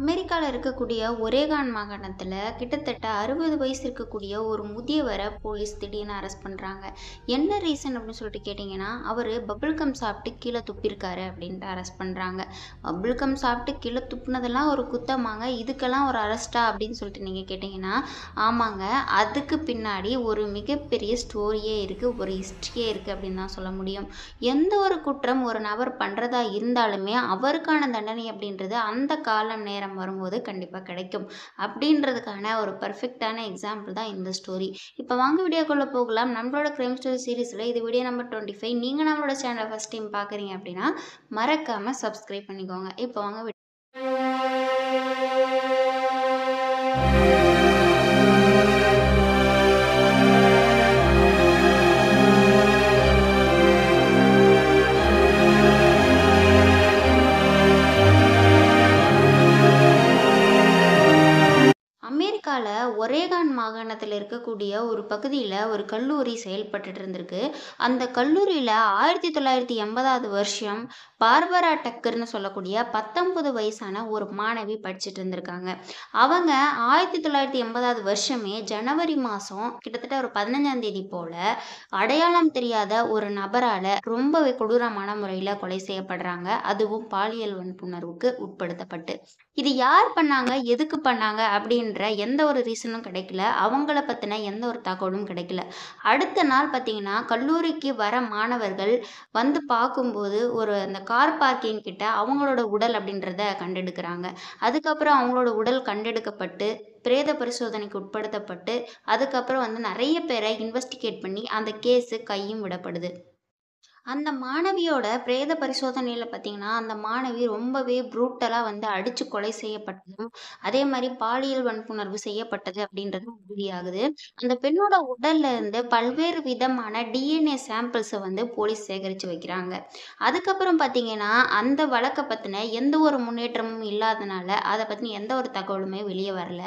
அமெரிக்காவில் இருக்கக்கூடிய ஒரேகான் மாகாணத்தில் கிட்டத்தட்ட அறுபது வயசு இருக்கக்கூடிய ஒரு முதியவரை போலீஸ் திடீர்னு அரெஸ்ட் பண்ணுறாங்க என்ன ரீசன் அப்படின்னு சொல்லிட்டு கேட்டிங்கன்னா அவர் பபுள்கம் சாப்பிட்டு கீழே துப்பியிருக்காரு அப்படின்ட்டு அரெஸ்ட் பண்ணுறாங்க பபுள்கம் சாப்பிட்டு கீழே துப்புனதெல்லாம் ஒரு குத்தமாங்க இதுக்கெல்லாம் ஒரு அரெஸ்டா அப்படின்னு சொல்லிட்டு நீங்கள் கேட்டிங்கன்னா ஆமாங்க அதுக்கு பின்னாடி ஒரு மிகப்பெரிய ஸ்டோரியே இருக்குது ஒரு ஹிஸ்ட்ரியே இருக்குது அப்படின்னு தான் சொல்ல முடியும் எந்த ஒரு குற்றம் ஒரு நபர் பண்ணுறதா இருந்தாலுமே அவருக்கான தண்டனை அப்படின்றது அந்த காலம் நேரம் நேரம் வரும்போது கண்டிப்பாக கிடைக்கும் அப்படின்றதுக்கான ஒரு பர்ஃபெக்டான எக்ஸாம்பிள் தான் இந்த ஸ்டோரி இப்போ வாங்க வீடியோக்குள்ளே போகலாம் நம்மளோட க்ரைம் ஸ்டோரி சீரீஸில் இது வீடியோ நம்பர் டுவெண்ட்டி ஃபைவ் நீங்கள் நம்மளோட சேனலை ஃபஸ்ட் டைம் பார்க்குறீங்க அப்படின்னா மறக்காமல் சப்ஸ்கிரைப் பண்ணிக்கோங்க இப்போ வாங்க அமெரிக்காவில் ஒரேகான் மாகாணத்தில் இருக்கக்கூடிய ஒரு பகுதியில் ஒரு கல்லூரி செயல்பட்டு இருந்திருக்கு அந்த கல்லூரியில் ஆயிரத்தி தொள்ளாயிரத்தி எண்பதாவது வருஷம் பார்பரா டக்கர்னு சொல்லக்கூடிய பத்தொன்பது வயசான ஒரு மாணவி படிச்சுட்டு இருந்திருக்காங்க அவங்க ஆயிரத்தி தொள்ளாயிரத்தி எண்பதாவது வருஷமே ஜனவரி மாதம் கிட்டத்தட்ட ஒரு பதினஞ்சாம் தேதி போல் அடையாளம் தெரியாத ஒரு நபரால் ரொம்பவே கொடூரமான முறையில் கொலை செய்யப்படுறாங்க அதுவும் பாலியல் வன்புணர்வுக்கு உட்படுத்தப்பட்டு இது யார் பண்ணாங்க எதுக்கு பண்ணாங்க அப்படின்ற எந்த ஒரு ரீசனும் கிடைக்கல அவங்கள பற்றின எந்த ஒரு தகவலும் கிடைக்கல அடுத்த நாள் பார்த்தீங்கன்னா கல்லூரிக்கு வர மாணவர்கள் வந்து பார்க்கும்போது ஒரு அந்த கார் பார்க்கிங் கிட்ட அவங்களோட உடல் அப்படின்றத கண்டெடுக்கிறாங்க அதுக்கப்புறம் அவங்களோட உடல் கண்டெடுக்கப்பட்டு பிரேத பரிசோதனைக்கு உட்படுத்தப்பட்டு அதுக்கப்புறம் வந்து நிறைய பேரை இன்வெஸ்டிகேட் பண்ணி அந்த கேஸு கையும் விடப்படுது அந்த மாணவியோட பிரேத பரிசோதனையில் பார்த்தீங்கன்னா அந்த மாணவி ரொம்பவே ப்ரூட்டலாக வந்து அடித்து கொலை செய்யப்பட்டதும் அதே மாதிரி பாலியல் வன்புணர்வு செய்யப்பட்டது அப்படின்றது உறுதியாகுது அந்த பெண்ணோட உடல்ல இருந்து பல்வேறு விதமான டிஎன்ஏ சாம்பிள்ஸை வந்து போலீஸ் சேகரித்து வைக்கிறாங்க அதுக்கப்புறம் பார்த்தீங்கன்னா அந்த வழக்கை பற்றின எந்த ஒரு முன்னேற்றமும் இல்லாதனால அதை பற்றின எந்த ஒரு தகவலுமே வெளியே வரல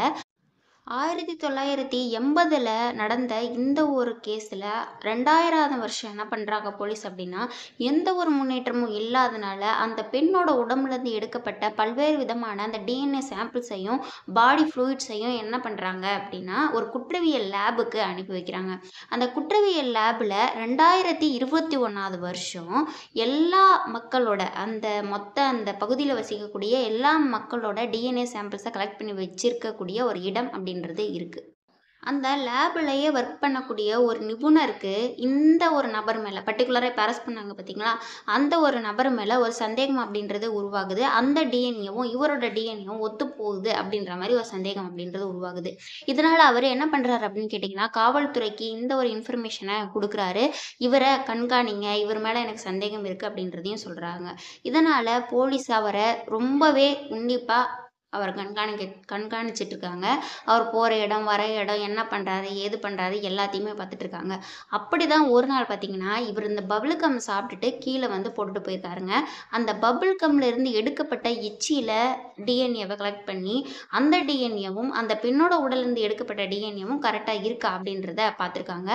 ஆயிரத்தி தொள்ளாயிரத்தி எண்பதில் நடந்த இந்த ஒரு கேஸில் ரெண்டாயிராவது வருஷம் என்ன பண்ணுறாங்க போலீஸ் அப்படின்னா எந்த ஒரு முன்னேற்றமும் இல்லாதனால அந்த பெண்ணோட உடம்புலேருந்து எடுக்கப்பட்ட பல்வேறு விதமான அந்த டிஎன்ஏ சாம்பிள்ஸையும் பாடி ஃப்ளூயிட்ஸையும் என்ன பண்ணுறாங்க அப்படின்னா ஒரு குற்றவியல் லேபுக்கு அனுப்பி வைக்கிறாங்க அந்த குற்றவியல் லேபில் ரெண்டாயிரத்தி இருபத்தி ஒன்றாவது வருஷம் எல்லா மக்களோட அந்த மொத்த அந்த பகுதியில் வசிக்கக்கூடிய எல்லா மக்களோட டிஎன்ஏ சாம்பிள்ஸை கலெக்ட் பண்ணி வச்சிருக்கக்கூடிய ஒரு இடம் அப்படின்னு அப்படின்றது இருக்குது அந்த லேபிலேயே ஒர்க் பண்ணக்கூடிய ஒரு நிபுணருக்கு இந்த ஒரு நபர் மேலே பர்டிகுலராக பேரஸ் பண்ணாங்க பார்த்தீங்களா அந்த ஒரு நபர் மேலே ஒரு சந்தேகம் அப்படின்றது உருவாகுது அந்த டிஎன்ஏவும் இவரோட டிஎன்ஏவும் ஒத்து போகுது அப்படின்ற மாதிரி ஒரு சந்தேகம் அப்படின்றது உருவாகுது இதனால் அவர் என்ன பண்ணுறாரு அப்படின்னு கேட்டிங்கன்னா காவல்துறைக்கு இந்த ஒரு இன்ஃபர்மேஷனை கொடுக்குறாரு இவரை கண்காணிங்க இவர் மேலே எனக்கு சந்தேகம் இருக்குது அப்படின்றதையும் சொல்கிறாங்க இதனால் போலீஸ் அவரை ரொம்பவே உன்னிப்பாக அவர் கண்காணிக்க கண்காணிச்சிட்டு இருக்காங்க அவர் போகிற இடம் வர இடம் என்ன பண்ணுறாரு ஏது பண்ணுறாரு எல்லாத்தையுமே பார்த்துட்ருக்காங்க அப்படி தான் ஒரு நாள் பார்த்தீங்கன்னா இவர் இந்த பபுள் கம் சாப்பிட்டுட்டு கீழே வந்து போட்டுட்டு போயிருக்காருங்க அந்த பபுள் கம்லேருந்து எடுக்கப்பட்ட இச்சியில் டிஎன்ஏவை கலெக்ட் பண்ணி அந்த டிஎன்ஏவும் அந்த பெண்ணோட உடலேருந்து எடுக்கப்பட்ட டிஎன்ஏவும் கரெக்டாக இருக்கா அப்படின்றத பார்த்துருக்காங்க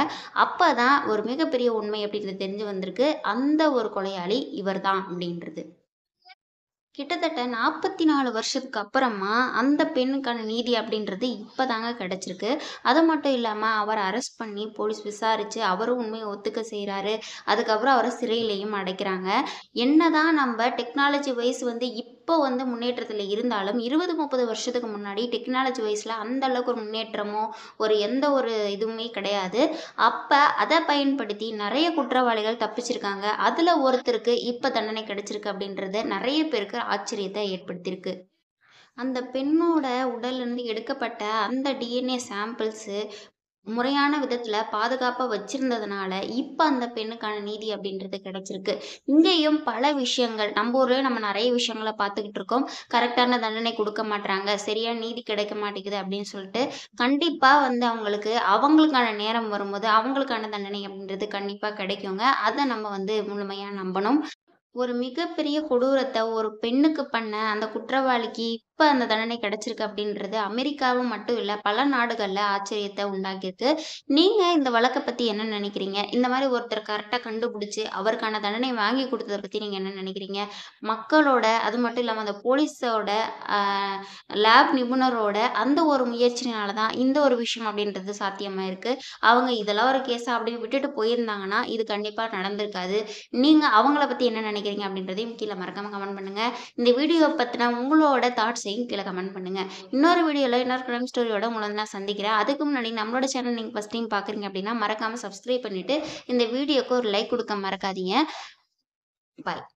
அப்போ தான் ஒரு மிகப்பெரிய உண்மை அப்படின்றது தெரிஞ்சு வந்திருக்கு அந்த ஒரு கொலையாளி இவர் தான் அப்படின்றது கிட்டத்தட்ட நாற்பத்தி நாலு வருஷத்துக்கு அப்புறமா அந்த பெண்ணுக்கான நீதி அப்படின்றது இப்போ தாங்க கிடச்சிருக்கு அது மட்டும் இல்லாமல் அவர் அரெஸ்ட் பண்ணி போலீஸ் விசாரித்து அவரும் உண்மையை ஒத்துக்க செய்கிறாரு அதுக்கப்புறம் அவரை சிறையிலையும் அடைக்கிறாங்க தான் நம்ம டெக்னாலஜி வைஸ் வந்து இப்போ இப்போ வந்து முன்னேற்றத்தில் இருந்தாலும் இருபது முப்பது வருஷத்துக்கு முன்னாடி டெக்னாலஜி வைஸில் அந்த அளவுக்கு ஒரு முன்னேற்றமோ ஒரு எந்த ஒரு இதுவுமே கிடையாது அப்போ அதை பயன்படுத்தி நிறைய குற்றவாளிகள் தப்பிச்சிருக்காங்க அதில் ஒருத்தருக்கு இப்போ தண்டனை கிடைச்சிருக்கு அப்படின்றது நிறைய பேருக்கு ஆச்சரியத்தை ஏற்படுத்தியிருக்கு அந்த பெண்ணோட உடல்லேருந்து எடுக்கப்பட்ட அந்த டிஎன்ஏ சாம்பிள்ஸு முறையான விதத்துல பாதுகாப்பா வச்சிருந்ததுனால இப்ப அந்த பெண்ணுக்கான நீதி அப்படின்றது கிடைச்சிருக்கு இங்கேயும் பல விஷயங்கள் நம்ம ஊர்ல நம்ம நிறைய விஷயங்களை பார்த்துக்கிட்டு இருக்கோம் கரெக்டான தண்டனை கொடுக்க மாட்டாங்க சரியான நீதி கிடைக்க மாட்டேங்குது அப்படின்னு சொல்லிட்டு கண்டிப்பா வந்து அவங்களுக்கு அவங்களுக்கான நேரம் வரும்போது அவங்களுக்கான தண்டனை அப்படின்றது கண்டிப்பா கிடைக்குங்க அதை நம்ம வந்து முழுமையா நம்பணும் ஒரு மிகப்பெரிய கொடூரத்தை ஒரு பெண்ணுக்கு பண்ண அந்த குற்றவாளிக்கு இப்போ அந்த தண்டனை கிடைச்சிருக்கு அப்படின்றது அமெரிக்காவும் மட்டும் இல்லை பல நாடுகளில் ஆச்சரியத்தை உண்டாக்கியிருக்கு நீங்கள் இந்த வழக்கை பற்றி என்ன நினைக்கிறீங்க இந்த மாதிரி ஒருத்தர் கரெக்டாக கண்டுபிடிச்சி அவருக்கான தண்டனை வாங்கி கொடுத்ததை பற்றி நீங்கள் என்ன நினைக்கிறீங்க மக்களோட அது மட்டும் இல்லாமல் அந்த போலீஸோட லேப் நிபுணரோட அந்த ஒரு முயற்சினால தான் இந்த ஒரு விஷயம் அப்படின்றது சாத்தியமாக இருக்கு அவங்க இதெல்லாம் ஒரு கேஸாக அப்படின்னு விட்டுட்டு போயிருந்தாங்கன்னா இது கண்டிப்பாக நடந்திருக்காது நீங்கள் அவங்கள பற்றி என்ன நினைக்கிறீங்க அப்படின்றதையும் கீழே மறக்காமல் கமெண்ட் பண்ணுங்கள் இந்த வீடியோ பற்றின உங்களோட தாட்ஸ் செய்யும் கீழே கமெண்ட் பண்ணுங்கள் இன்னொரு வீடியோவில் இன்னொரு கிரைம் ஸ்டோரியோட உங்களை நான் சந்திக்கிறேன் அதுக்கு முன்னாடி நம்மளோட சேனல் நீங்கள் ஃபஸ்ட் டைம் பார்க்குறீங்க அப்படின்னா மறக்காமல் சப்ஸ்கிரைப் பண்ணிவிட்டு இந்த வீடியோக்கு ஒரு லைக் கொடுக்க மறக்காதீங்க பாய்